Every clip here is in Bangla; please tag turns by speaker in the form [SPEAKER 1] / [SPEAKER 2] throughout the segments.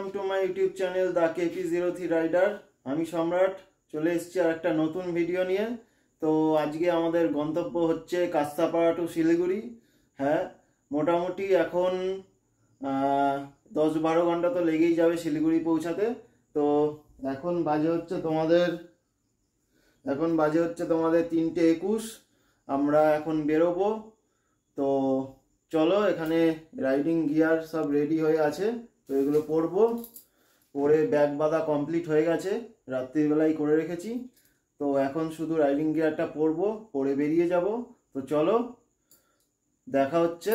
[SPEAKER 1] Welcome to my YouTube channel the KP zero three rider আমি সম্রাট চলে এসেছি আর একটা নতুন ভিডিও নিয়ে তো আজকে আমাদের গন্তব্য হচ্ছে কাস্তাপাড়া টু শিলিগুড়ি হ্যাঁ মোটামুটি এখন দশ বারো ঘন্টা তো লেগেই যাবে শিলিগুড়ি পৌঁছাতে তো এখন বাজে হচ্ছে তোমাদের এখন বাজে হচ্ছে তোমাদের তিনটে একুশ আমরা এখন বেরোবো তো চলো এখানে রাইডিং গিয়ার সব রেডি হয়ে আছে তো এগুলো পরবো পরে ব্যাগ বাঁধা কমপ্লিট হয়ে গেছে রাত্রিবেলায় করে রেখেছি তো এখন শুধু রাইডিং গিয়ারটা পরবো পরে বেরিয়ে যাব তো চলো দেখা হচ্ছে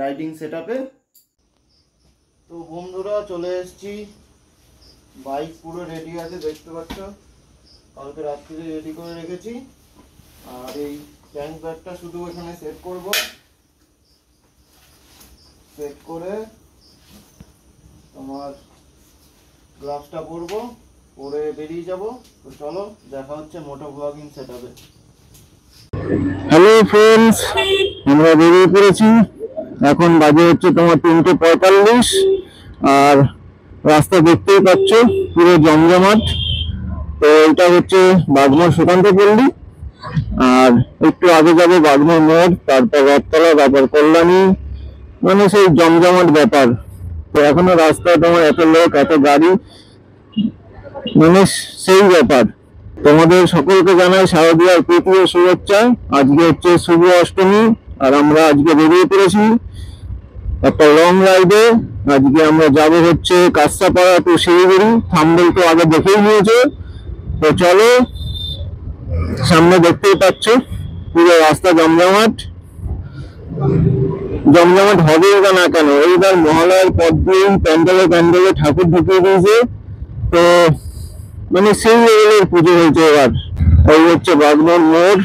[SPEAKER 1] রাইডিং সেট তো বন্ধুরা চলে এসছি বাইক পুরো রেডি আছে দেখতে পাচ্ছ কালকে রাত্রিতে রেডি করে রেখেছি আর এই ট্যাঙ্ক ব্যাগটা শুধু ওখানে সেট করব সেট করে তোমার গ্লাভসটা পরবো পরে বেরিয়ে যাব তো চলো দেখা হচ্ছে মোটো ব্লগিং সেট
[SPEAKER 2] হ্যালো ফ্রেন্ডস আমরা বেরিয়ে পড়েছি এখন বাজে হচ্ছে তোমার তিনটে পঁয়তাল্লিশ আর রাস্তা দেখতেই পাচ্ছ পুরো জমজমাট তো এটা হচ্ছে বাগমার সুকান্ত পল্লী আর একটু আগে যাবে বাগমার মোড় তারপর রথতলা তারপর কল্যাণী মানে সেই জমজমাট ব্যাপার তো এখনো রাস্তায় তোমার এত লোক এত গাড়ি মানে সেই ব্যাপার তোমাদের সকলকে জানাই শারদীয়ার প্রীতি শুভেচ্ছা আজকে হচ্ছে শুভ অষ্টমী আর আমরা আজকে বেরিয়ে পড়েছি একটা লং রাইডে আজকে আমরা যাব হচ্ছে কাস্তাপাড়া টু শিলিগুড়ি থামবেল তো আগে দেখেই নিয়েছে তো চলো সামনে দেখতেই পাচ্ছ পুরো রাস্তা জমজমাট জমজমাট হবে বা না কেন এইবার মহালয়ার পর দিয়েই প্যান্ডেলে প্যান্ডেলে ঠাকুর ঢুকিয়ে দিয়েছে তো মানে সেই লেভেলের পুজো হয়েছে এবার ওই হচ্ছে বাগনার মোড়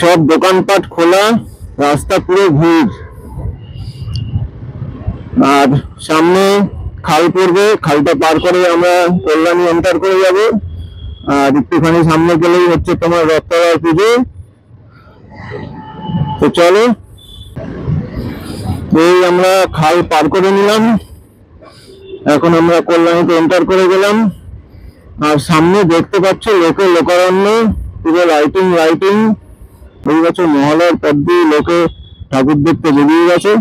[SPEAKER 2] সব দোকানপাট খোলা রাস্তা পুরো ভিড় আর সামনে খাল পড়বে খালটা পার করে আমরা কল্যাণী এন্টার করে যাব আর একটুখানি সামনে গেলেই হচ্ছে তোমার রত্তার পুজো তো চলো এই আমরা খাল পার করে নিলাম এখন আমরা কল্যাণীতে এন্টার করে গেলাম আর সামনে দেখতে পাচ্ছ লোকে লোকারণ্য পুরো লাইটিং লাইটিং এই বছর মহালয়ার পর দিয়ে লোকে ঠাকুর দেখতে বেরিয়ে গেছে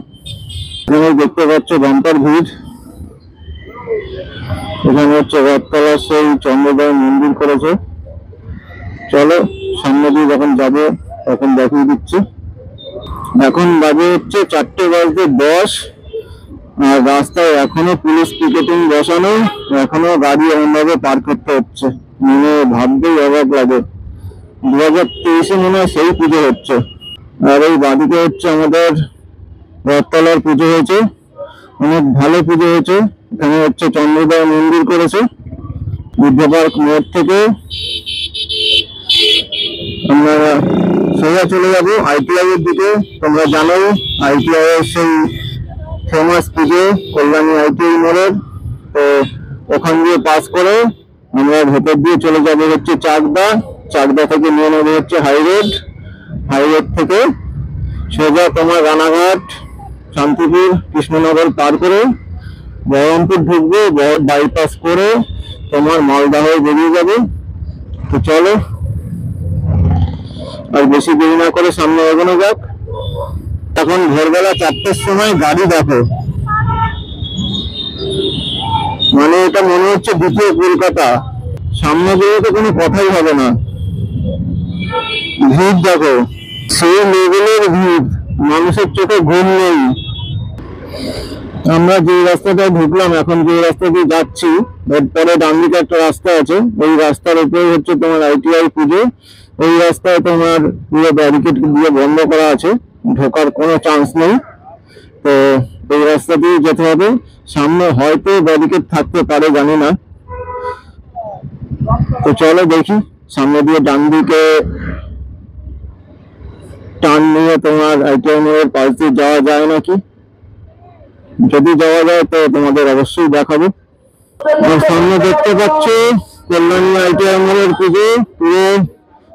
[SPEAKER 2] দেখতে পাচ্ছ ঘন্টার ভিড় এখানে হচ্ছে রাততলা সেই চন্দ্রদায় মন্দির করেছে চলো সামনে দিয়ে যখন যাবো তখন দেখিয়ে দিচ্ছি এখন বাজে হচ্ছে চারটে বাজতে দশ আর রাস্তায় এখনো পুলিশ পিকেটিং বসানো এখনো গাড়ি এমনভাবে পার করতে হচ্ছে মনে ভাবতেই অবাক লাগে দু হাজার তেইশে মনে হয় সেই পুজো হচ্ছে আর এই বাড়িতে হচ্ছে আমাদের রথতলার পুজো হয়েছে অনেক ভালো পুজো হয়েছে এখানে হচ্ছে চন্দ্রদয় মন্দির করেছে বুদ্ধ পার্ক মোড় থেকে আমরা সোজা চলে যাব আইটিআই এর দিকে তোমরা জানো আইটিআই এর সেই ফেমাস পুজো কল্যাণী আইটিআই মোড়ের তো ওখান দিয়ে পাস করে আমরা ভেতর দিয়ে চলে যাব হচ্ছে চাকদা চাকদা থেকে নিয়ে নেবো হচ্ছে হাই হাইরোড হাই থেকে সোজা তোমার রানাঘাট শান্তিপুর কৃষ্ণনগর পার করে বহরমপুর ঢুকবে বাইপাস করে তোমার মালদাহ বেরিয়ে যাবে তো চলো আর বেশি দেরি না করে সামনে এগোনো যাক তখন ভোরবেলা চারটের সময় গাড়ি দেখো মানে এটা মনে হচ্ছে দ্বিতীয় কলকাতা সামনে গেলে তো কোনো কথাই হবে না ভিড় দেখো সেই লেভেলের ভিড় মানুষের চোখে ঘুম নেই আমরা যে রাস্তাটা ঢুকলাম এখন যে রাস্তা দিয়ে যাচ্ছি এরপরে ডান দিকে একটা রাস্তা আছে ওই রাস্তার উপরে হচ্ছে তোমার আইটিআই পুজো এই রাস্তায় তোমার পুরো ব্যারিকেড দিয়ে বন্ধ করা আছে ঢোকার কোনো চান্স নেই তো এই রাস্তা দিয়ে যেতে হবে সামনে হয়তো ব্যারিকেড থাকতে পারে জানি না তো চলো দেখি সামনে দিয়ে ডান দিকে টান নিয়ে তোমার আইটিআইনের পাশ দিয়ে যাওয়া যায় নাকি যদি যাওয়া যায় তো তোমাদের অবশ্যই দেখাবো সামনে দেখতে পাচ্ছ কল্যাণী আইটিআই পুজো পুরো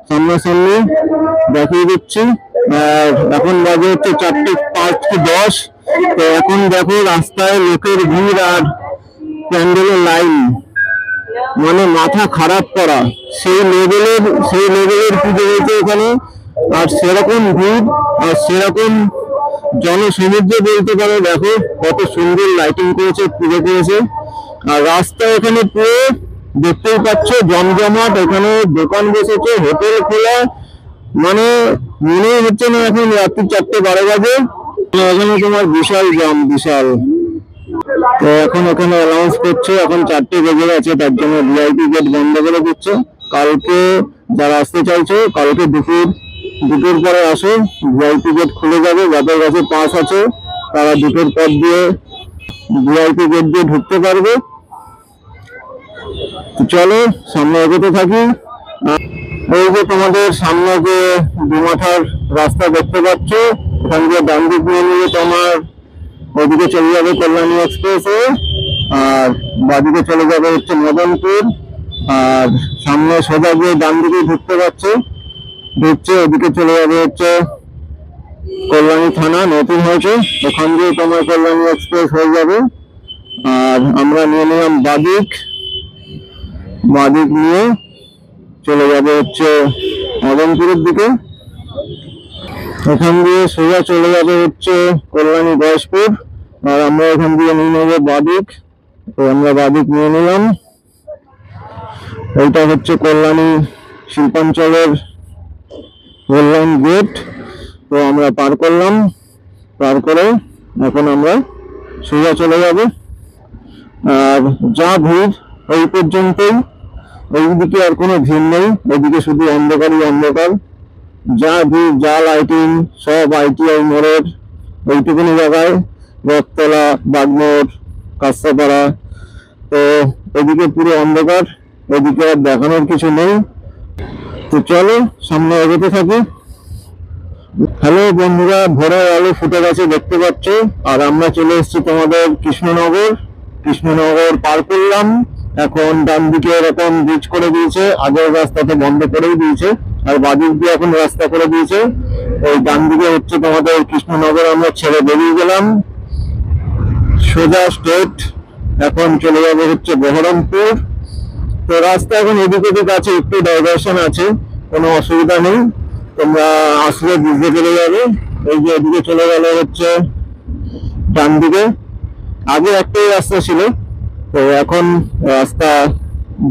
[SPEAKER 2] সামনাসামনি দেখিয়ে দিচ্ছি আর এখন বাজে হচ্ছে চারটে পাঁচ দশ তো এখন দেখো রাস্তায় লোকের ভিড় আর প্যান্ডেলের লাইন মানে মাথা খারাপ করা সেই লেভেলের সেই লেভেলের পুজো হয়েছে এখানে আর সেরকম ভিড় আর সেরকম জনসমুদ্র বলতে পারে দেখো কত সুন্দর লাইটিং করেছে পুজো করেছে আর রাস্তা এখানে পুরো দেখতেই পাচ্ছ জমজমাট এখানে দোকান বসেছে হোটেল খোলা মানে মনে হচ্ছে না এখন রাত্রি চারটে বারো বাজে এখানে তোমার বিশাল জাম বিশাল তো এখন ওখানে অ্যানাউন্স করছে এখন চারটে বেজে গেছে তার জন্য ভিআইপি গেট বন্ধ করে দিচ্ছে কালকে যারা আসতে চাইছো কালকে দুপুর দুটোর পরে আসো ভিআইপি গেট খুলে যাবে যাদের কাছে পাস আছে তারা দুটোর পর দিয়ে ভিআইপি গেট দিয়ে ঢুকতে পারবে চলো সামনে এগোতে থাকি এই যে তোমাদের সামনে যে দুমাথার রাস্তা দেখতে পাচ্ছ এখান দিয়ে ডান দিক নিয়ে তোমার ওইদিকে চলে যাবে কল্যাণী এক্সপ্রেসে আর বাদিকে চলে যাবে হচ্ছে মদনপুর আর সামনে সোজা গিয়ে ডান দিকে ঢুকতে পারছে ঢুকছে ওদিকে চলে যাবে হচ্ছে কল্যাণী থানা নতুন হয়েছে ওখান দিয়ে তোমার কল্যাণী এক্সপ্রেস হয়ে যাবে আর আমরা নিয়ে নিলাম বাদিক বাঁদিক নিয়ে চলে যাবে হচ্ছে মদনপুরের দিকে এখান দিয়ে সোজা চলে যাবে হচ্ছে কল্যাণী গয়েশপুর আর আমরা এখান দিয়ে নিয়ে নেবো বাদিক তো আমরা বাদিক নিয়ে নিলাম ওইটা হচ্ছে কল্যাণী শিল্পাঞ্চলের কল্যাণ গেট তো আমরা পার করলাম পার করে এখন আমরা সোজা চলে যাব আর যা ভিড় এই পর্যন্তই ওইদিকে আর কোনো ভিন নেই ওইদিকে শুধু অন্ধকারই অন্ধকার যা ভি যা লাইটিং সব আইটিআই মোড়ের ওইটুকুনি জায়গায় রথতলা বাগমোড় কাস্তাপাড়া তো এদিকে পুরো অন্ধকার এদিকে আর দেখানোর কিছু নেই তো চলো সামনে এগোতে থাকি হ্যালো বন্ধুরা ভোরের আলো ফুটে গেছে দেখতে পাচ্ছ আর আমরা চলে এসছি তোমাদের কৃষ্ণনগর কৃষ্ণনগর পার করলাম এখন ডান দিকে এরকম ব্রিজ করে দিয়েছে আগের রাস্তাতে বন্ধ করেই দিয়েছে আর বাদিক দিয়ে এখন রাস্তা করে দিয়েছে ওই ডান দিকে হচ্ছে তোমাদের কৃষ্ণনগর আমরা ছেড়ে বেরিয়ে গেলাম সোজা স্টেট এখন চলে যাবো হচ্ছে বহরমপুর তো রাস্তা এখন এদিক ওদিক আছে একটু ডাইভার্সন আছে কোনো অসুবিধা নেই তোমরা আসলে বুঝতে পেরে যাবে এই যে এদিকে চলে গেল হচ্ছে ডান দিকে আগে একটাই রাস্তা ছিল তো এখন রাস্তা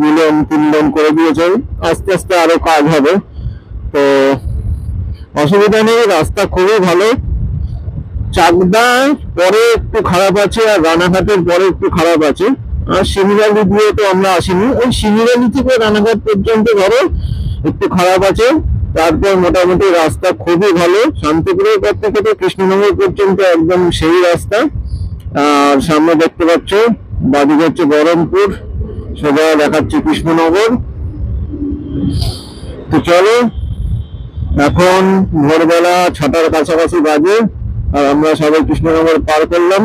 [SPEAKER 2] দিলেন তিন লেন করে দিয়েছে আস্তে আস্তে আরো কাজ হবে তো অসুবিধা নেই রাস্তা খুবই ভালো চাকদা পরে একটু খারাপ আছে আর রানাঘাটের পরে একটু খারাপ আছে আর শিমিরালি দিয়ে তো আমরা আসিনি ওই শিমিরালি থেকে রানাঘাট পর্যন্ত ধরো একটু খারাপ আছে তারপর মোটামুটি রাস্তা খুবই ভালো শান্তিপুরের পর থেকে তো কৃষ্ণনগর পর্যন্ত একদম সেই রাস্তা আর সামনে দেখতে পাচ্ছ বাদিকে হচ্ছে বহরমপুর সবাই দেখাচ্ছে কৃষ্ণনগর তো চলো এখন ভোরবেলা ছটার কাছাকাছি বাজে আর আমরা সবাই কৃষ্ণনগর পার করলাম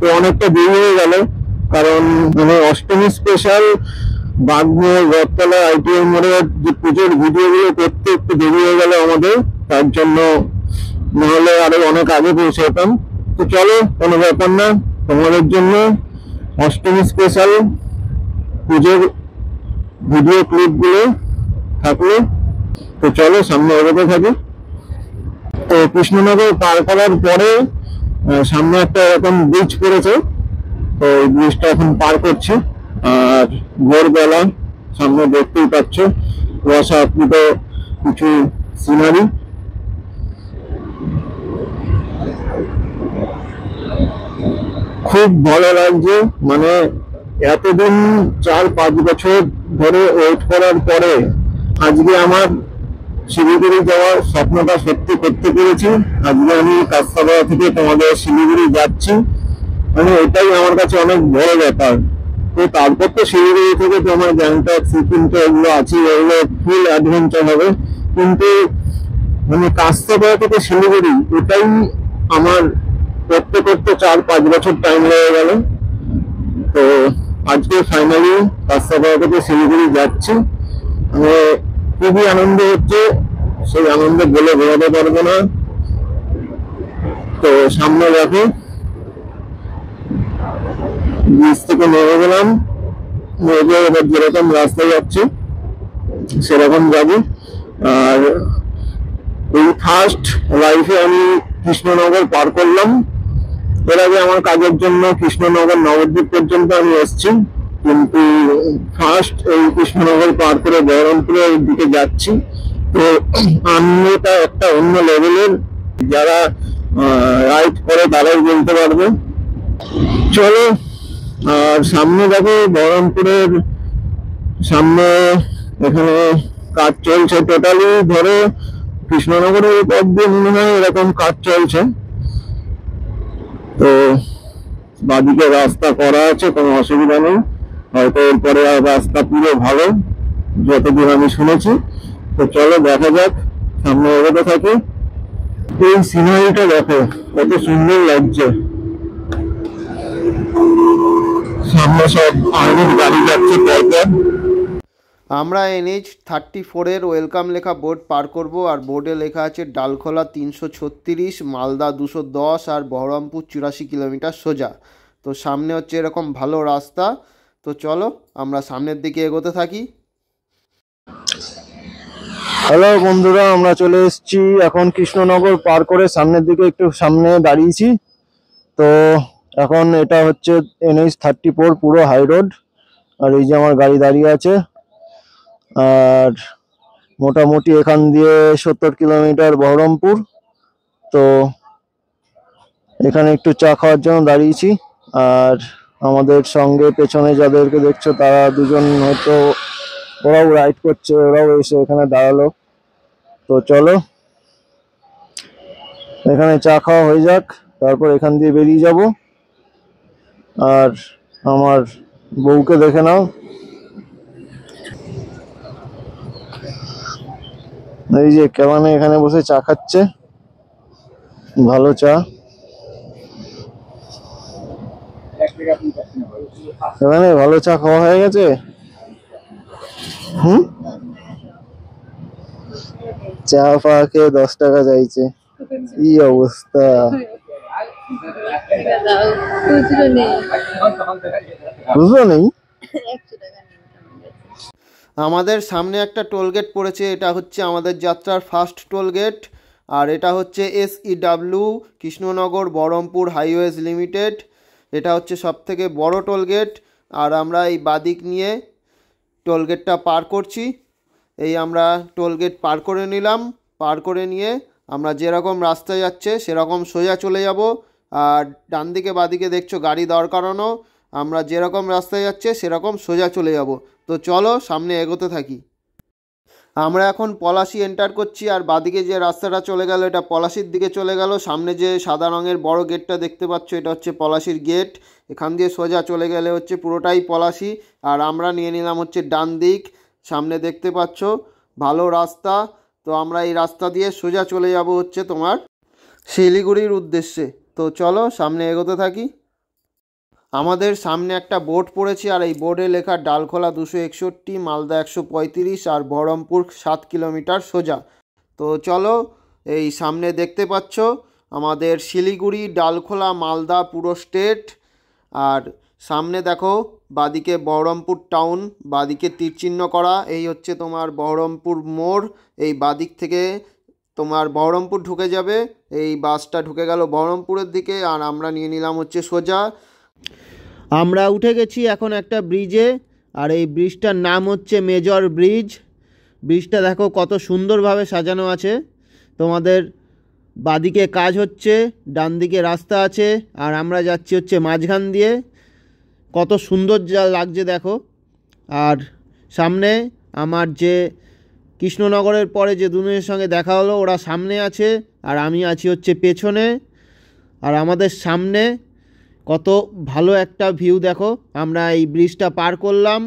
[SPEAKER 2] তো অনেকটা দেরি হয়ে গেল কারণ মানে অষ্টমী স্পেশাল বাগমোড় গতলা আইটিএম মোড়ের যে পুজোর ভিডিওগুলো করতে একটু দেরি হয়ে গেল আমাদের তার জন্য নাহলে আরো অনেক আগে পৌঁছে যেতাম তো চলো কোনো ব্যাপার না তোমাদের জন্য অষ্টম স্পেশাল পুজোর ভিডিও ক্লিপগুলো থাকলো তো চলো সামনে এগোতে থাকে তো কৃষ্ণনগর পার করার পরে সামনে একটা এরকম ব্রিজ পড়েছে তো এই ব্রিজটা এখন পার করছে আর ভোরবেলা সামনে দেখতেই পাচ্ছ কুয়াশা আপ্লুত কিছু সিনারি খুব ভালো লাগছে মানে এতদিন চার পাঁচ বছর ধরে ওয়েট করার পরে আজকে আমার শিলিগুড়ি যাওয়ার স্বপ্নটা সত্যি করতে পেরেছি আজকে আমি কাস্তাবাড়া থেকে তোমাদের শিলিগুড়ি যাচ্ছি মানে এটাই আমার কাছে অনেক বড় ব্যাপার তো তারপর তো শিলিগুড়ি থেকে তোমার গ্যাংটক সিকিম তো এগুলো আছে এগুলো ফুল অ্যাডভেঞ্চার হবে কিন্তু মানে কাস্তাবাড়া থেকে শিলিগুড়ি এটাই আমার করতে করতে চার পাঁচ বছর টাইম লেগে গেল তো আজকে ফাইনালি কাস্তাপাড়া থেকে শিলিগুড়ি যাচ্ছি মানে খুবই আনন্দ হচ্ছে সেই আনন্দ বলে বোঝাতে পারবো না তো সামনে দেখো ব্রিজ থেকে নেমে গেলাম নেমে এবার যেরকম রাস্তায় যাচ্ছি সেরকম যাবো আর এই ফার্স্ট লাইফে আমি কৃষ্ণনগর পার করলাম এর আগে আমার কাজের জন্য কৃষ্ণনগর নবদ্বীপ পর্যন্ত আমি এসছি কিন্তু ফার্স্ট এই কৃষ্ণনগর পার করে বহরমপুরের দিকে যাচ্ছি তো আনন্দটা একটা অন্য লেভেলের যারা রাইড করে তারাই বলতে পারবে চলো আর সামনে দেখো বহরমপুরের সামনে এখানে কাজ চলছে টোটালি ধরো কৃষ্ণনগরের পথ দিয়ে মনে হয় এরকম কাজ চলছে তো বাদিকে রাস্তা করা আছে কোনো অসুবিধা নেই হয়তো এরপরে আর রাস্তা পুরো ভালো যতদূর আমি শুনেছি তো চলো দেখা যাক সামনে এগোতে থাকে এই সিনারিটা দেখো কত সুন্দর লাগছে সামনে সব আর্মির গাড়ি যাচ্ছে পরপর
[SPEAKER 1] আমরা এনএইচ থার্টি ফোরের ওয়েলকাম লেখা বোর্ড পার করব আর বোর্ডে লেখা আছে ডালখোলা তিনশো ছত্রিশ মালদা দুশো দশ আর বহরমপুর চুরাশি কিলোমিটার সোজা তো সামনে হচ্ছে এরকম ভালো রাস্তা তো চলো আমরা সামনের দিকে এগোতে থাকি
[SPEAKER 2] হ্যালো বন্ধুরা আমরা চলে
[SPEAKER 1] এসেছি এখন কৃষ্ণনগর পার করে সামনের দিকে একটু সামনে দাঁড়িয়েছি তো এখন এটা হচ্ছে এনএইচ থার্টি ফোর পুরো হাই রোড আর এই যে আমার গাড়ি দাঁড়িয়ে আছে আর মোটামুটি এখান দিয়ে সত্তর কিলোমিটার বহরমপুর তো এখানে একটু চা খাওয়ার জন্য দাঁড়িয়েছি আর আমাদের সঙ্গে পেছনে যাদেরকে দেখছো তারা দুজন হয়তো ওরাও রাইড করছে ওরাও এসে এখানে দাঁড়ালো তো চলো এখানে চা খাওয়া হয়ে যাক তারপর এখান দিয়ে বেরিয়ে যাব আর আমার বউকে দেখে নাও এই যে কেমন এখানে বসে চা খাচ্ছে ভালো চা এখানে ভালো চা খাওয়া হয়ে গেছে হুম চা ফা খেয়ে দশ টাকা চাইছে কি অবস্থা
[SPEAKER 2] বুঝলো নেই
[SPEAKER 1] আমাদের সামনে একটা টোলগেট পড়েছে এটা হচ্ছে আমাদের যাত্রার ফার্স্ট টোলগেট আর এটা হচ্ছে S E W e Krishnanagar Baharampur highways limited এটা হচ্ছে সবথেকে বড় টোলগেট আর আমরা এই বাদিক নিয়ে টোলগেটটা পার করছি এই আমরা টোলগেট পার করে নিলাম পার করে নিয়ে আমরা যেরকম রাস্তায় যাচ্ছে সেরকম সোজা চলে যাব আর ডান দিকে বাদিকে দেখছো গাড়ি দাঁড় করানো আমরা যেরকম রাস্তায় যাচ্ছে সেরকম সোজা চলে যাব তো চলো সামনে এগোতে থাকি আমরা এখন পলাশি এন্টার করছি আর বাদিকে যে রাস্তাটা চলে গেল এটা পলাশির দিকে চলে গেল সামনে যে সাদা রঙের বড় গেটটা দেখতে পাচ্ছ এটা হচ্ছে পলাশির গেট এখান দিয়ে সোজা চলে গেলে হচ্ছে পুরোটাই পলাশি আর আমরা নিয়ে নিলাম হচ্ছে ডান দিক সামনে দেখতে পাচ্ছ ভালো রাস্তা তো আমরা এই রাস্তা দিয়ে সোজা চলে যাব হচ্ছে তোমার শিলিগুড়ির উদ্দেশ্যে তো চলো সামনে এগোতে থাকি আমাদের সামনে একটা বোর্ড পড়েছে আর এই বোর্ডে লেখা ডালখোলা দুশো একষট্টি মালদা একশো পঁয়ত্রিশ আর বহরমপুর সাত কিলোমিটার সোজা তো চলো এই সামনে দেখতে পাচ্ছ আমাদের শিলিগুড়ি ডালখোলা মালদা পুরো স্টেট আর সামনে দেখো বাদিকে বহরমপুর টাউন বাদিকে তীরচিহ্ন করা এই হচ্ছে তোমার বহরমপুর মোড় এই বাদিক থেকে তোমার বহরমপুর ঢুকে যাবে এই বাসটা ঢুকে গেল বহরমপুরের দিকে আর আমরা নিয়ে নিলাম হচ্ছে সোজা আমরা উঠে গেছি এখন একটা ব্রিজে আর এই ব্রিজটার নাম হচ্ছে মেজর ব্রিজ ব্রিজটা দেখো কত সুন্দরভাবে সাজানো আছে তোমাদের বাদিকে কাজ হচ্ছে ডান দিকে রাস্তা আছে আর আমরা যাচ্ছি হচ্ছে মাঝখান দিয়ে কত সুন্দর যা লাগছে দেখো আর সামনে আমার যে কৃষ্ণনগরের পরে যে দুজনের সঙ্গে দেখা হলো ওরা সামনে আছে আর আমি আছি হচ্ছে পেছনে আর আমাদের সামনে কত ভালো একটা ভিউ দেখো আমরা এই ব্রিজটা পার করলাম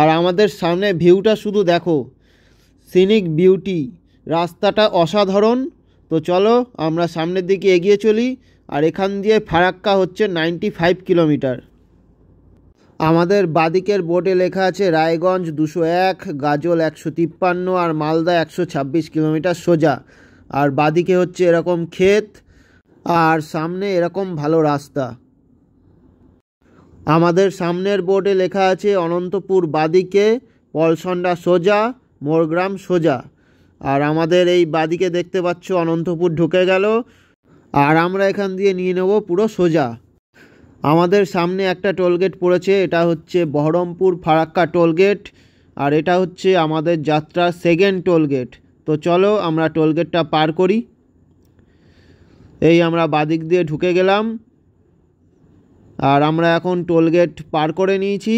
[SPEAKER 1] আর আমাদের সামনে ভিউটা শুধু দেখো সিনিক বিউটি রাস্তাটা অসাধারণ তো চলো আমরা সামনের দিকে এগিয়ে চলি আর এখান দিয়ে ফারাক্কা হচ্ছে নাইনটি ফাইভ কিলোমিটার আমাদের বাদিকের বোর্ডে লেখা আছে রায়গঞ্জ দুশো এক গাজল একশো তিপ্পান্ন আর মালদা একশো ছাব্বিশ কিলোমিটার সোজা আর বাদিকে হচ্ছে এরকম ক্ষেত আর সামনে এরকম ভালো রাস্তা আমাদের সামনের বোর্ডে লেখা আছে অনন্তপুর বাদিকে পলসন্ডা সোজা মোরগ্রাম সোজা আর আমাদের এই বাদিকে দেখতে পাচ্ছ অনন্তপুর ঢুকে গেল আর আমরা এখান দিয়ে নিয়ে নেব পুরো সোজা আমাদের সামনে একটা টোলগেট পড়েছে এটা হচ্ছে বহরমপুর ফারাক্কা টোলগেট আর এটা হচ্ছে আমাদের যাত্রার সেকেন্ড টোলগেট তো চলো আমরা টোলগেটটা পার করি এই আমরা বাদিক দিয়ে ঢুকে গেলাম আর আমরা এখন টোলগেট পার করে নিয়েছি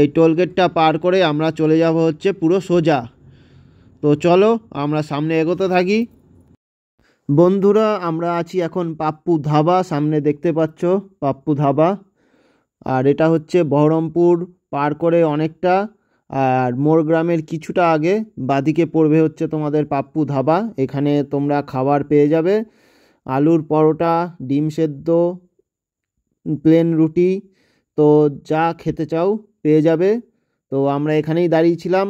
[SPEAKER 1] এই টোলগেটটা পার করে আমরা চলে যাব হচ্ছে পুরো সোজা তো চলো আমরা সামনে এগোতে থাকি বন্ধুরা আমরা আছি এখন পাপ্পু ধাবা সামনে দেখতে পাচ্ছ পাপ্পু ধাবা আর এটা হচ্ছে বহরমপুর পার করে অনেকটা আর মোর গ্রামের কিছুটা আগে বাদিকে পড়বে হচ্ছে তোমাদের পাপ্পু ধাবা এখানে তোমরা খাবার পেয়ে যাবে আলুর পরোটা ডিম সেদ্ধ প্লেন রুটি তো যা খেতে চাও পেয়ে যাবে তো আমরা এখানেই দাঁড়িয়েছিলাম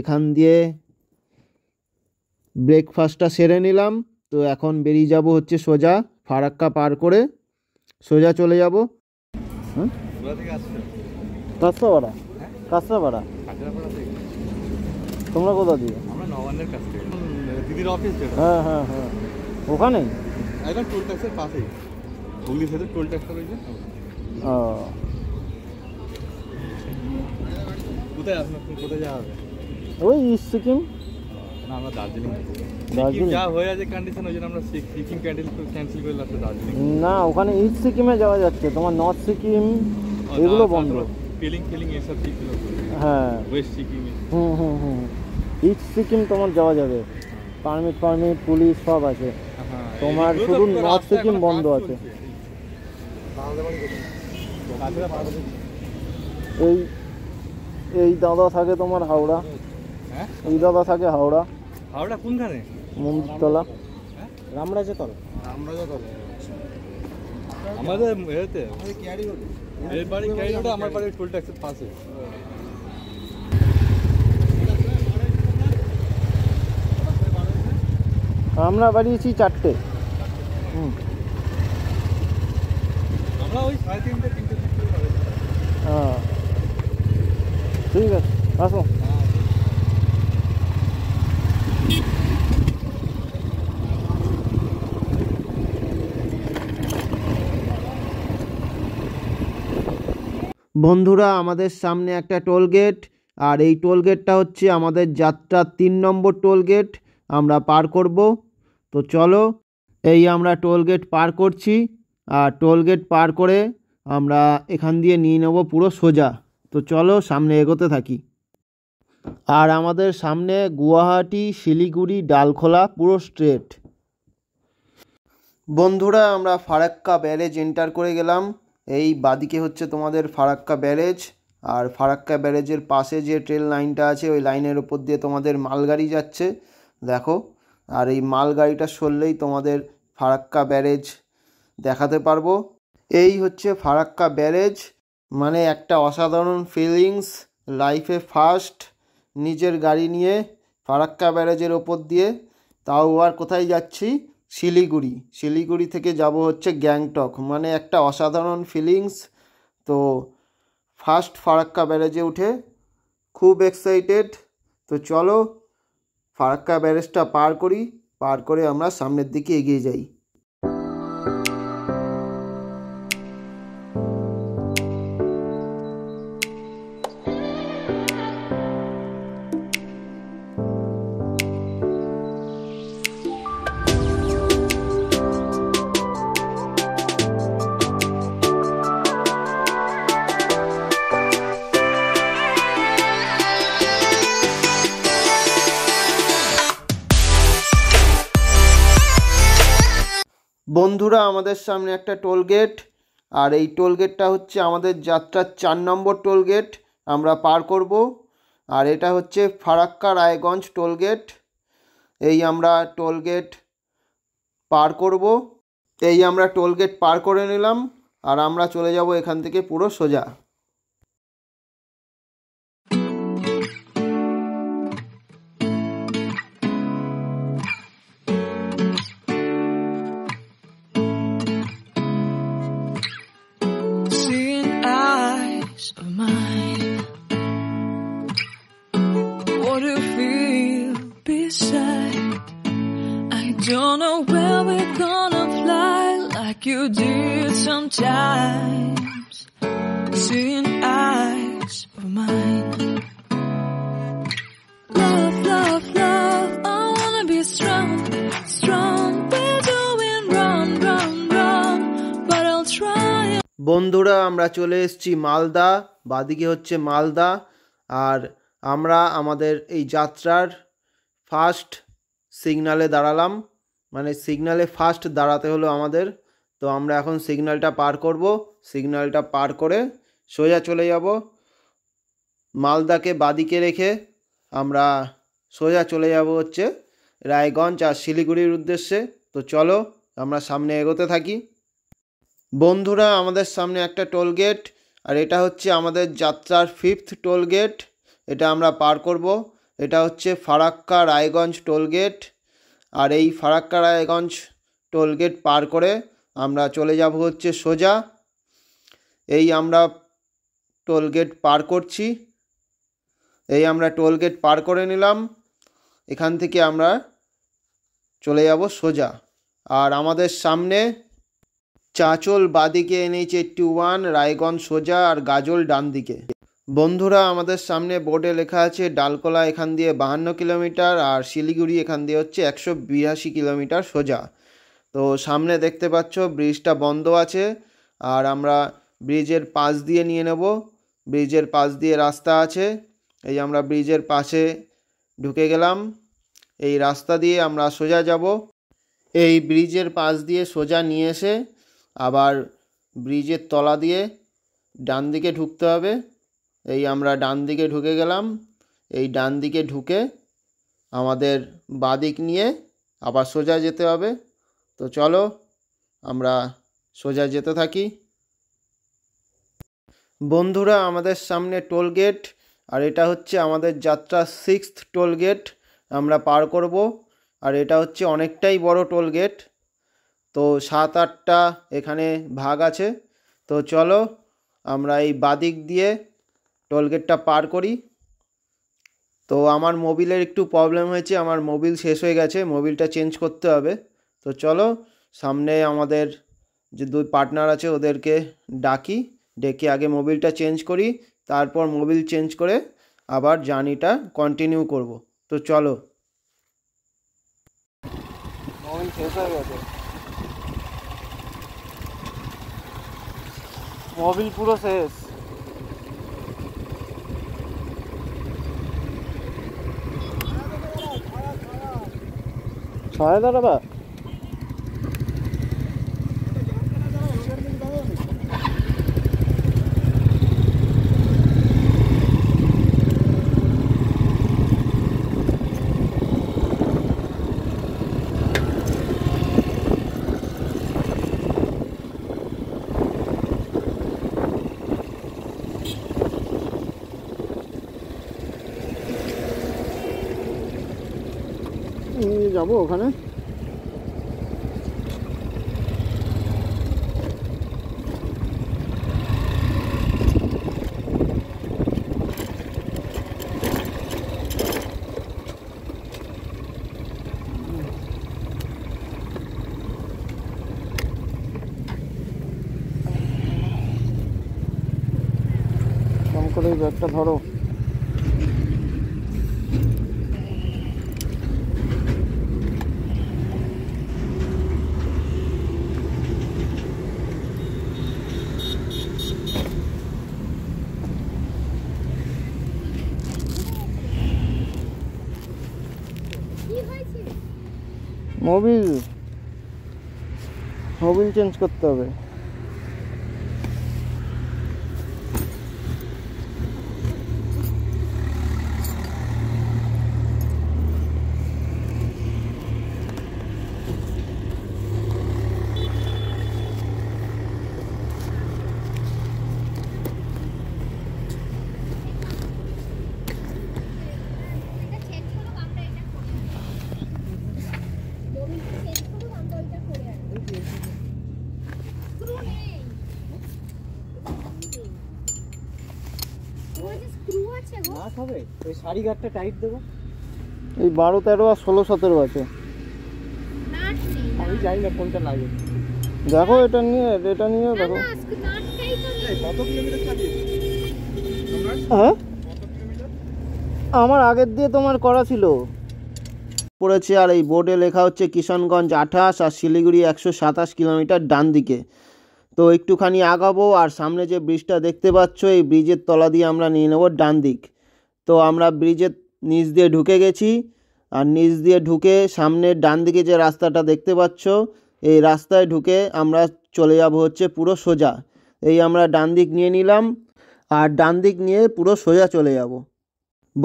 [SPEAKER 1] এখান দিয়ে ব্রেকফাস্টটা সেরে নিলাম তো এখন বেরিয়ে যাব হচ্ছে সোজা ফারাক্কা পার করে সোজা চলে যাব হ্যাঁ তোমরা কোথা দিয়ে
[SPEAKER 2] হ্যাঁ হ্যাঁ হ্যাঁ ওখানে একদম ট্যাক্সের পাশেই ও কোথায় যাওয়া হবে
[SPEAKER 1] ওই সিকিম
[SPEAKER 2] না দার্জিলিং যা হয়ে আছে ওই জন্য আমরা সিকিম দার্জিলিং না
[SPEAKER 1] ওখানে ইস্ট সিকিমে যাওয়া যাচ্ছে তোমার নর্থ সিকিম এগুলো বন্ধ
[SPEAKER 2] ফিলিং হ্যাঁ সিকিমে হুম হুম হুম
[SPEAKER 1] সিকিম তোমার যাওয়া যাবে পারমিট হ্যাঁ। ফার্মিট পুলিশ সব আছে
[SPEAKER 2] হ্যাঁ, তোমার শুধু নর্থ সিকিম বন্ধ আছে
[SPEAKER 1] এই এই দাদা থাকে তোমার হাওড়া হ্যাঁ? এই দাদা থাকে হাওড়া
[SPEAKER 2] হাওড়া কোনখানে মন্দিরতলা রামরাজা তলা রামরাজা আমাদের এতে
[SPEAKER 1] এর বাড়ি ক্যারি আমার বাড়ি
[SPEAKER 2] টোল ট্যাক্সের পাশে
[SPEAKER 1] আমরা বাড়িয়েছি চারটে
[SPEAKER 2] হুম ঠিক আছে আসো
[SPEAKER 1] বন্ধুরা আমাদের সামনে একটা টোল গেট আর এই টোল গেটটা হচ্ছে আমাদের যাত্রা তিন নম্বর টোল গেট আমরা পার করব তো চলো এই আমরা টোল গেট পার করছি আর টোলগেট পার করে আমরা এখান দিয়ে নিয়ে নেব পুরো সোজা তো চলো সামনে এগোতে থাকি আর আমাদের সামনে গুয়াহাটি শিলিগুড়ি ডালখোলা পুরো স্ট্রেট বন্ধুরা আমরা ফারাক্কা ব্যারেজ এন্টার করে গেলাম এই বাদিকে হচ্ছে তোমাদের ফারাক্কা ব্যারেজ আর ফারাক্কা ব্যারেজের পাশে যে ট্রেন লাইনটা আছে ওই লাইনের ওপর দিয়ে তোমাদের মালগাড়ি যাচ্ছে দেখো আর এই মালগাড়িটা সরলেই তোমাদের ফারাক্কা ব্যারেজ দেখাতে পারবো এই হচ্ছে ফারাক্কা ব্যারেজ মানে একটা অসাধারণ ফিলিংস লাইফে ফার্স্ট নিজের গাড়ি নিয়ে ফারাক্কা ব্যারেজের ওপর দিয়ে তাও আর কোথায় যাচ্ছি শিলিগুড়ি শিলিগুড়ি থেকে যাব হচ্ছে গ্যাংটক মানে একটা অসাধারণ ফিলিংস তো ফার্স্ট ফারাক্কা ব্যারেজে উঠে খুব এক্সাইটেড তো চলো ফারাক্কা ব্যারেজটা পার করি পার করে আমরা সামনের দিকে এগিয়ে যাই সামনে একটা টোল গেট আর এই টোল গেটটা হচ্ছে আমাদের যাত্রার চার নম্বর টোল গেট আমরা পার করব আর এটা হচ্ছে ফারাক্কা রায়গঞ্জ টোল গেট এই আমরা টোল গেট পার করব এই আমরা টোল গেট পার করে নিলাম আর আমরা চলে যাব এখান থেকে পুরো সোজা
[SPEAKER 2] you did sometimes, seeing eyes of mine. Love, love, love, I wanna be strong, strong, we're doing wrong, wrong, wrong, but I'll try.
[SPEAKER 1] বন্ধুরা আমরা চলে এসেছি মালদা বাদিকে হচ্ছে মালদা আর আমরা আমাদের এই যাত্রার ফার্স্ট সিগনালে দাঁড়ালাম মানে সিগনালে ফার্স্ট দাঁড়াতে হলো আমাদের তো আমরা এখন সিগন্যালটা পার করব সিগন্যালটা পার করে সোজা চলে যাব মালদাকে বাদিকে রেখে আমরা সোজা চলে যাব হচ্ছে রায়গঞ্জ আর শিলিগুড়ির উদ্দেশ্যে তো চলো আমরা সামনে এগোতে থাকি বন্ধুরা আমাদের সামনে একটা টোল গেট আর এটা হচ্ছে আমাদের যাত্রার ফিফথ টোল গেট এটা আমরা পার করব এটা হচ্ছে ফারাক্কা রায়গঞ্জ টোল গেট আর এই ফারাক্কা রায়গঞ্জ টোল গেট পার করে আমরা চলে যাব হচ্ছে সোজা এই আমরা টোলগেট পার করছি এই আমরা টোলগেট পার করে নিলাম এখান থেকে আমরা চলে যাব সোজা আর আমাদের সামনে চাচল বাদিকে এনএইচ টু ওয়ান রায়গঞ্জ সোজা আর গাজল ডান দিকে বন্ধুরা আমাদের সামনে বোর্ডে লেখা আছে ডালকোলা এখান দিয়ে বাহান্ন কিলোমিটার আর শিলিগুড়ি এখান দিয়ে হচ্ছে একশো বিরাশি কিলোমিটার সোজা তো সামনে দেখতে পাচ্ছ ব্রিজটা বন্ধ আছে আর আমরা ব্রিজের পাশ দিয়ে নিয়ে নেব ব্রিজের পাশ দিয়ে রাস্তা আছে এই আমরা ব্রিজের পাশে ঢুকে গেলাম এই রাস্তা দিয়ে আমরা সোজা যাব এই ব্রিজের পাশ দিয়ে সোজা নিয়ে এসে আবার ব্রিজের তলা দিয়ে ডান দিকে ঢুকতে হবে এই আমরা ডান দিকে ঢুকে গেলাম এই ডান দিকে ঢুকে আমাদের বাদিক নিয়ে আবার সোজা যেতে হবে তো চলো আমরা সোজা যেতে থাকি বন্ধুরা আমাদের সামনে টোল গেট আর এটা হচ্ছে আমাদের যাত্রা সিক্সথ টোল গেট আমরা পার করব আর এটা হচ্ছে অনেকটাই বড় টোল গেট তো সাত আটটা এখানে ভাগ আছে তো চলো আমরা এই বাদিক দিয়ে টোল গেটটা পার করি তো আমার মোবিলের একটু প্রবলেম হয়েছে আমার মোবিল শেষ হয়ে গেছে মোবিলটা চেঞ্জ করতে হবে তো চলো সামনে আমাদের যে দুই পার্টনার আছে ওদেরকে ডাকি ডেকে আগে মোবিলটা চেঞ্জ করি তারপর মোবিল চেঞ্জ করে আবার জার্নিটা কন্টিনিউ করব তো চলো
[SPEAKER 2] মোবিল পুরো শেষ ছয় দাঁড়াবা
[SPEAKER 1] পাবো ওখানে করে ব্যাগটা ধরো মোবিল মোবিল চেঞ্জ করতে হবে
[SPEAKER 2] গাড়ি ঘাটটা টাইট দেবো
[SPEAKER 1] এই বারো তেরো আর ষোলো সতেরো আছে
[SPEAKER 2] আমি জানি না কোনটা লাগে
[SPEAKER 1] দেখো এটা নিয়ে এটা নিয়ে দেখো হ্যাঁ আমার আগের দিয়ে তোমার করা ছিল পড়েছে আর এই বোর্ডে লেখা হচ্ছে কিষানগঞ্জ আঠাশ আর শিলিগুড়ি একশো সাতাশ কিলোমিটার ডান দিকে তো একটুখানি আগাবো আর সামনে যে ব্রিজটা দেখতে পাচ্ছ এই ব্রিজের তলা দিয়ে আমরা নিয়ে নেবো ডান দিক তো আমরা ব্রিজের নিচ দিয়ে ঢুকে গেছি আর নিচ দিয়ে ঢুকে সামনের ডান দিকে যে রাস্তাটা দেখতে পাচ্ছ এই রাস্তায় ঢুকে আমরা চলে যাব হচ্ছে পুরো সোজা এই আমরা ডান দিক নিয়ে নিলাম আর ডান দিক নিয়ে পুরো সোজা চলে যাব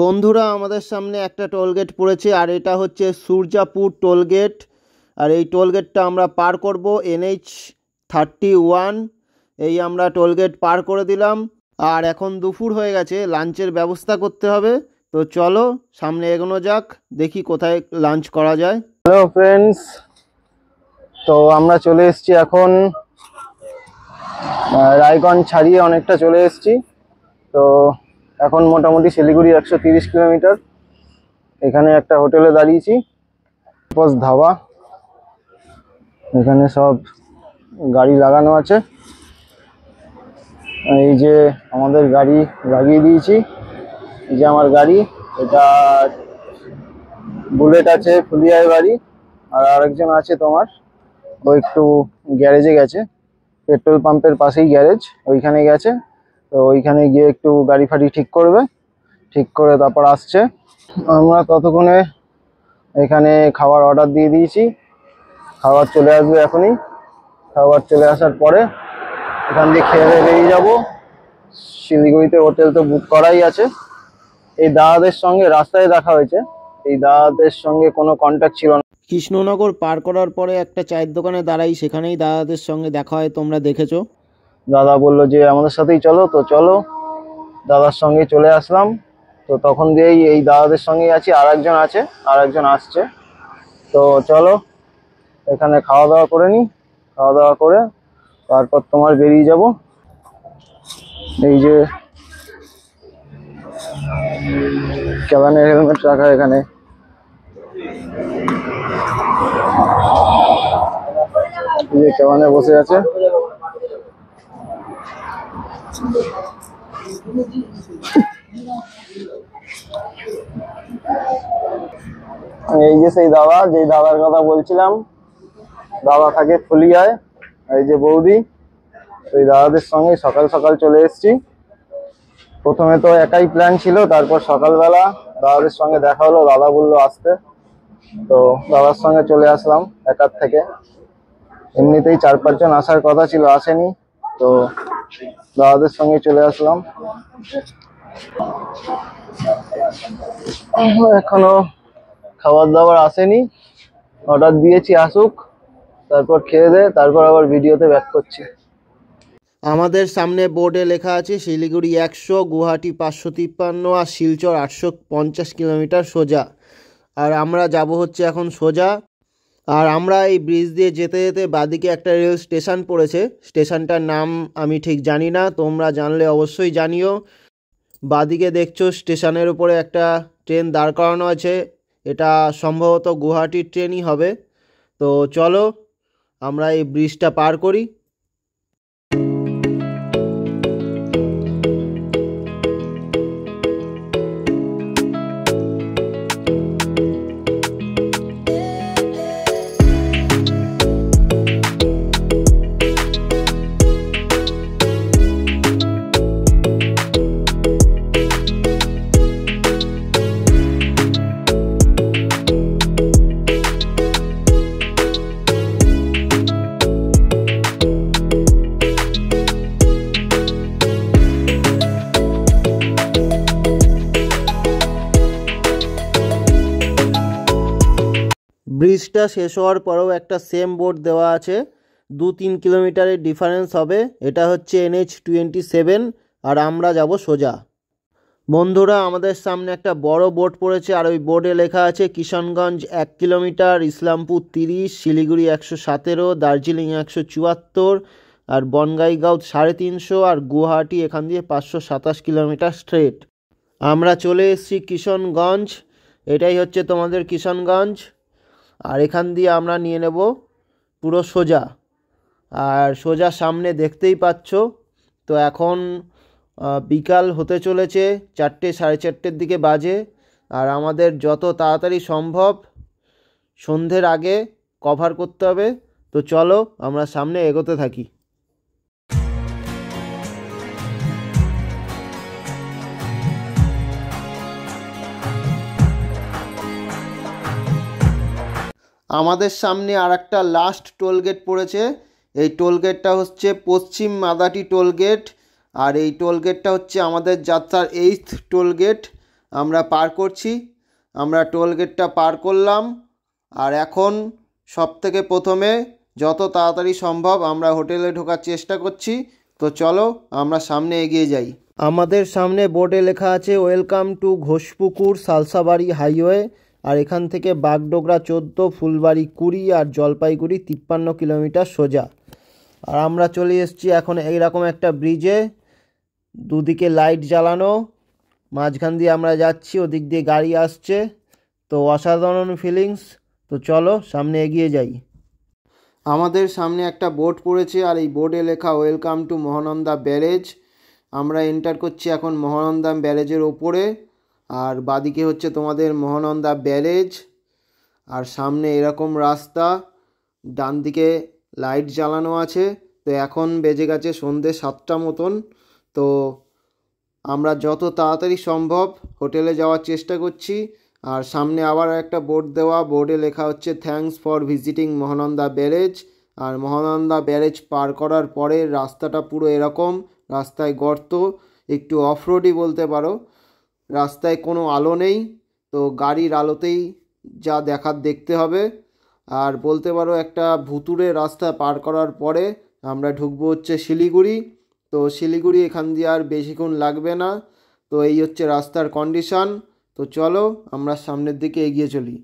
[SPEAKER 1] বন্ধুরা আমাদের সামনে একটা টোলগেট পড়েছে আর এটা হচ্ছে সূর্যাপুর টোলগেট আর এই টোলগেটটা আমরা পার করব এনএইচ থার্টি ওয়ান এই আমরা টোলগেট পার করে দিলাম আর এখন দুপুর হয়ে গেছে লাঞ্চের ব্যবস্থা করতে হবে তো চলো সামনে এগোনো যাক দেখি কোথায় লাঞ্চ করা যায় হ্যালো ফ্রেন্ডস তো আমরা চলে এসেছি এখন রায়গঞ্জ ছাড়িয়ে অনেকটা চলে এসেছি তো এখন মোটামুটি শিলিগুড়ি একশো তিরিশ কিলোমিটার এখানে একটা হোটেলে দাঁড়িয়েছি ধাবা এখানে সব গাড়ি লাগানো আছে এই যে আমাদের গাড়ি লাগিয়ে দিয়েছি এই যে আমার গাড়ি এটা বুলেট আছে ফুলিয়ায় গাড়ি আর আরেকজন আছে তোমার ও একটু গ্যারেজে গেছে পেট্রোল পাম্পের পাশেই গ্যারেজ ওইখানে গেছে তো ওইখানে গিয়ে একটু গাড়ি ফাড়ি ঠিক করবে ঠিক করে তারপর আসছে আমরা ততক্ষণে এখানে খাবার অর্ডার দিয়ে দিয়েছি খাবার চলে আসবে এখনই খাবার চলে আসার পরে এখান দিয়ে খেয়ে দিয়ে বেরিয়ে যাবো শিলিগুড়িতে হোটেল তো বুক করাই আছে এই দাদাদের সঙ্গে রাস্তায় দেখা হয়েছে এই দাদাদের সঙ্গে কোনো কন্ট্যাক্ট ছিল না কৃষ্ণনগর পার করার পরে একটা চায়ের দোকানে দাঁড়াই সেখানেই দাদাদের সঙ্গে দেখা হয় তোমরা দেখেছো দাদা বলল যে আমাদের সাথেই চলো তো চলো দাদার সঙ্গে চলে আসলাম তো তখন দিয়েই এই দাদাদের সঙ্গেই আছি আর একজন আছে আর একজন আসছে তো চলো এখানে খাওয়া দাওয়া করে নিই খাওয়া দাওয়া করে তারপর তোমার বেরিয়ে যাব এই যে ক্যাবানের হেলমেট রাখা এখানে
[SPEAKER 2] ক্যাবানে বসে আছে
[SPEAKER 1] এই যে সেই দাদা যে দাদার কথা বলছিলাম দাদা থাকে ফুলিয়ায় এই যে বৌদি এই দাদাদের সঙ্গে সকাল সকাল চলে এসছি প্রথমে তো একাই প্ল্যান ছিল তারপর সকালবেলা দাদাদের সঙ্গে দেখা হলো দাদা বললো আসতে তো দাদার সঙ্গে চলে আসলাম একার থেকে এমনিতেই চার পাঁচজন আসার কথা ছিল আসেনি তো দাদাদের সঙ্গে চলে আসলাম এখনো খাবার দাবার আসেনি অর্ডার দিয়েছি আসুক তারপর খেয়ে দে তারপর আবার ভিডিওতে ব্যাক করছি আমাদের সামনে বোর্ডে লেখা আছে শিলিগুড়ি একশো গুয়াহাটি পাঁচশো তিপ্পান্ন আর শিলচর আটশো পঞ্চাশ কিলোমিটার সোজা আর আমরা যাব হচ্ছে এখন সোজা আর আমরা এই ব্রিজ দিয়ে যেতে যেতে বাদিকে একটা রেল স্টেশন পড়েছে স্টেশনটার নাম আমি ঠিক জানি না তোমরা জানলে অবশ্যই জানিও বাদিকে দেখছো স্টেশনের উপরে একটা ট্রেন দাঁড় করানো আছে এটা সম্ভবত গুয়াহাটির ট্রেনই হবে তো চলো আমরা এই ব্রিজটা পার করি পরীক্ষা শেষ হওয়ার পরেও একটা সেম বোর্ড দেওয়া আছে দু তিন কিলোমিটারের ডিফারেন্স হবে এটা হচ্ছে এনএইচ টোয়েন্টি সেভেন আর আমরা যাব সোজা বন্ধুরা আমাদের সামনে একটা বড় বোর্ড পড়েছে আর ওই বোর্ডে লেখা আছে কিষানগঞ্জ এক কিলোমিটার ইসলামপুর তিরিশ শিলিগুড়ি একশো সতেরো দার্জিলিং একশো চুয়াত্তর আর বনগাইগাঁও সাড়ে তিনশো আর গুয়াহাটি এখান দিয়ে পাঁচশো সাতাশ কিলোমিটার স্ট্রেট আমরা চলে এসেছি কিষানগঞ্জ এটাই হচ্ছে তোমাদের কিষানগঞ্জ আর এখান দিয়ে আমরা নিয়ে নেব পুরো সোজা আর সোজা সামনে দেখতেই পাচ্ছ তো এখন বিকাল হতে চলেছে চারটে সাড়ে চারটের দিকে বাজে আর আমাদের যত তাড়াতাড়ি সম্ভব সন্ধ্যের আগে কভার করতে হবে তো চলো আমরা সামনে এগোতে থাকি আমাদের সামনে আর একটা লাস্ট টোলগেট পড়েছে এই টোলগেটটা হচ্ছে পশ্চিম মাদাটি টোলগেট আর এই টোলগেটটা হচ্ছে আমাদের যাত্রার এইথ টোলগেট আমরা পার করছি আমরা টোলগেটটা পার করলাম আর এখন সব থেকে প্রথমে যত তাড়াতাড়ি সম্ভব আমরা হোটেলে ঢোকার চেষ্টা করছি তো চলো আমরা সামনে এগিয়ে যাই আমাদের সামনে বোর্ডে লেখা আছে welcome to Ghoshpukur Salsabari highway আর এখান থেকে বাগডোগরা চোদ্দ ফুলবাড়ি কুড়ি আর জলপাইগুড়ি তিপ্পান্ন কিলোমিটার সোজা আর আমরা চলে এসেছি এখন এইরকম একটা ব্রিজে দুদিকে লাইট জ্বালানো মাঝখান দিয়ে আমরা যাচ্ছি ওদিক দিয়ে গাড়ি আসছে তো অসাধারণ ফিলিংস তো চলো সামনে এগিয়ে যাই আমাদের সামনে একটা বোর্ড পড়েছে আর এই বোর্ডে লেখা ওয়েলকাম টু মহানন্দা ব্যারেজ আমরা এন্টার করছি এখন মহানন্দা ব্যারেজের ওপরে আর বাদিকে হচ্ছে তোমাদের মহানন্দা ব্যারেজ আর সামনে এরকম রাস্তা ডান দিকে লাইট জ্বালানো আছে তো এখন বেজে গেছে সন্ধে সাতটা মতন তো আমরা যত তাড়াতাড়ি সম্ভব হোটেলে যাওয়ার চেষ্টা করছি আর সামনে আবার একটা বোর্ড দেওয়া বোর্ডে লেখা হচ্ছে thanks for visiting Mahananda barrage আর মহানন্দা ব্যারেজ পার করার পরে রাস্তাটা পুরো এরকম রাস্তায় গর্ত একটু অফরোডই বলতে পারো রাস্তায় কোনো আলো নেই তো গাড়ির আলোতেই যা দেখার দেখতে হবে আর বলতে পারো একটা ভুতুরে রাস্তা পার করার পরে আমরা ঢুকবো হচ্ছে শিলিগুড়ি তো শিলিগুড়ি এখান দিয়ে আর বেশিক্ষণ লাগবে না তো এই হচ্ছে রাস্তার কন্ডিশান তো চলো আমরা সামনের দিকে এগিয়ে চলি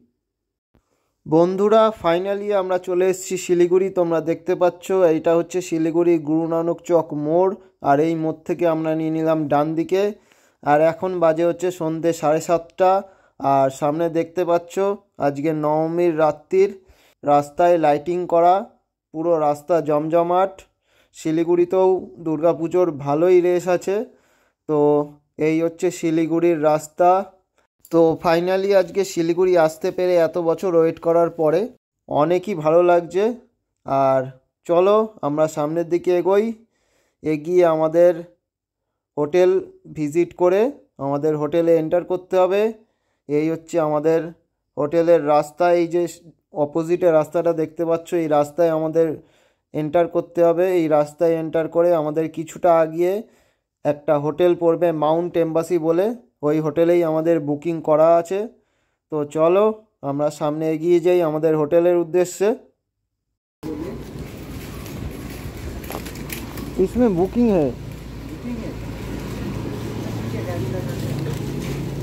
[SPEAKER 1] বন্ধুরা ফাইনালি আমরা চলে এসেছি শিলিগুড়ি তোমরা দেখতে পাচ্ছ এইটা হচ্ছে শিলিগুড়ি গুরু নানক চক মোড় আর এই মোড় থেকে আমরা নিয়ে নিলাম ডান দিকে আর এখন বাজে হচ্ছে সন্ধ্যে সাড়ে সাতটা আর সামনে দেখতে পাচ্ছ আজকে নবমীর রাত্রির রাস্তায় লাইটিং করা পুরো রাস্তা জমজমাট শিলিগুড়িতেও পুজোর ভালোই রেস আছে তো এই হচ্ছে শিলিগুড়ির রাস্তা তো ফাইনালি আজকে শিলিগুড়ি আসতে পেরে এত বছর ওয়েট করার পরে অনেকই ভালো লাগছে আর চলো আমরা সামনের দিকে এগোই এগিয়ে আমাদের হোটেল ভিজিট করে আমাদের হোটেলে এন্টার করতে হবে এই হচ্ছে আমাদের হোটেলের রাস্তা এই যে অপোজিটে রাস্তাটা দেখতে পাচ্ছ এই রাস্তায় আমাদের এন্টার করতে হবে এই রাস্তায় এন্টার করে আমাদের কিছুটা আগিয়ে একটা হোটেল পড়বে মাউন্ট এম্বাসি বলে ওই হোটেলেই আমাদের বুকিং করা আছে তো চলো আমরা সামনে এগিয়ে যাই আমাদের হোটেলের উদ্দেশ্যে इसमें बुकिंग है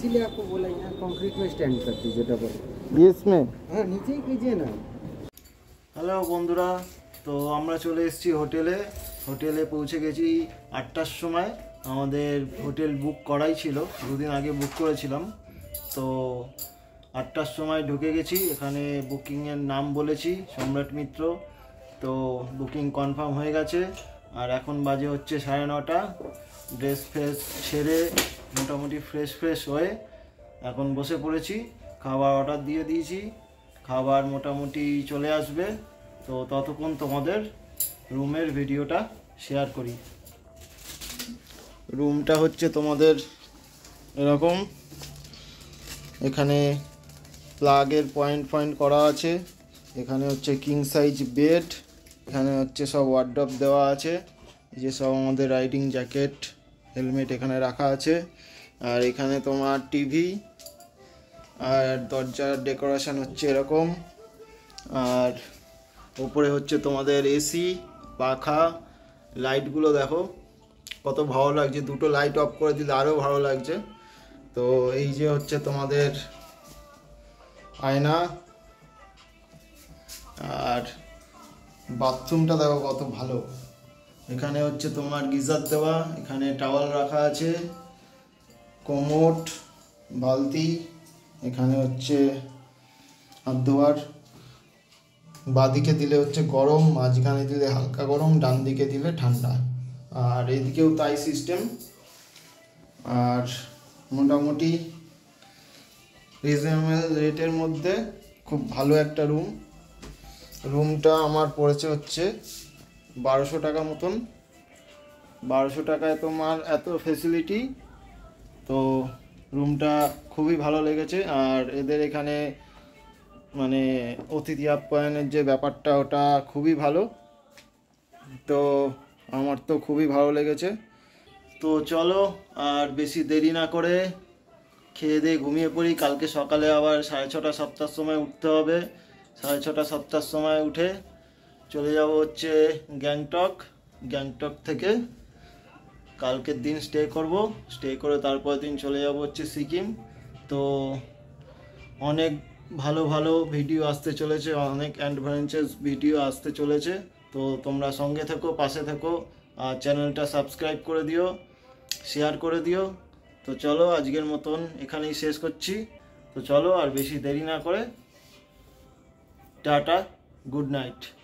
[SPEAKER 1] इसीलिए आपको बोला यहाँ कंक्रीट में स्टैंड कर दीजिए डबल इसमें हाँ नीचे ही कीजिए ना হ্যালো বন্ধুরা তো আমরা চলে এসেছি হোটেলে হোটেলে পৌঁছে গেছি আটটার সময় আমাদের হোটেল বুক করাই ছিল দুদিন আগে বুক করেছিলাম তো আটটার সময় ঢুকে গেছি এখানে বুকিংয়ের নাম বলেছি সম্রাট মিত্র তো বুকিং কনফার্ম হয়ে গেছে আর এখন বাজে হচ্ছে সাড়ে নটা ড্রেস ফ্রেস সেরে মোটামুটি ফ্রেশ ফ্রেশ হয়ে এখন বসে পড়েছি খাবার অর্ডার দিয়ে দিয়েছি খাবার মোটামুটি চলে আসবে তো ততক্ষণ তোমাদের রুমের ভিডিওটা শেয়ার করি রুমটা হচ্ছে তোমাদের এরকম এখানে প্লাগের পয়েন্ট পয়েন্ট করা আছে এখানে হচ্ছে কিং সাইজ বেড এখানে হচ্ছে সব ওয়ার্ডপ দেওয়া আছে যে সব আমাদের রাইডিং জ্যাকেট হেলমেট এখানে রাখা আছে আর এখানে তোমার টিভি আর দরজার ডেকোরেশন হচ্ছে এরকম আর ওপরে হচ্ছে তোমাদের এসি পাখা লাইটগুলো দেখো কত ভালো লাগছে দুটো লাইট অফ করে দিলে আরও ভালো লাগছে তো এই যে হচ্ছে তোমাদের আয়না আর বাথরুমটা দেখো কত ভালো এখানে হচ্ছে তোমার গিজার দেওয়া এখানে টাওয়াল রাখা আছে কোমোট বালতি এখানে হচ্ছে হাত ধোয়ার বাঁদিকে দিলে হচ্ছে গরম মাঝখানে দিলে হালকা গরম ডান দিকে দিলে ঠান্ডা আর এদিকেও তাই সিস্টেম আর মোটামুটি রিজনেবল রেটের মধ্যে খুব ভালো একটা রুম রুমটা আমার পড়েছে হচ্ছে বারোশো টাকা মতন বারোশো টাকায় তোমার এত ফেসিলিটি তো রুমটা খুবই ভালো লেগেছে আর এদের এখানে মানে অতিথি আপ্যায়নের যে ব্যাপারটা ওটা খুবই ভালো তো আমার তো খুবই ভালো লেগেছে তো চলো আর বেশি দেরি না করে খেয়ে দিয়ে ঘুমিয়ে পড়ি কালকে সকালে আবার সাড়ে ছটা সাতটার সময় উঠতে হবে সাড়ে ছটা সাতটার সময় উঠে চলে যাব হচ্ছে গ্যাংটক গ্যাংটক থেকে কালকের দিন স্টে করব স্টে করে তারপর দিন চলে যাব হচ্ছে সিকিম তো অনেক ভালো ভালো ভিডিও আসতে চলেছে অনেক অ্যাডভেঞ্চার ভিডিও আসতে চলেছে তো তোমরা সঙ্গে থেকো পাশে থেকো আর চ্যানেলটা সাবস্ক্রাইব করে দিও শেয়ার করে দিও তো চলো আজকের মতন এখানেই শেষ করছি তো চলো আর বেশি দেরি না করে টাটা গুড নাইট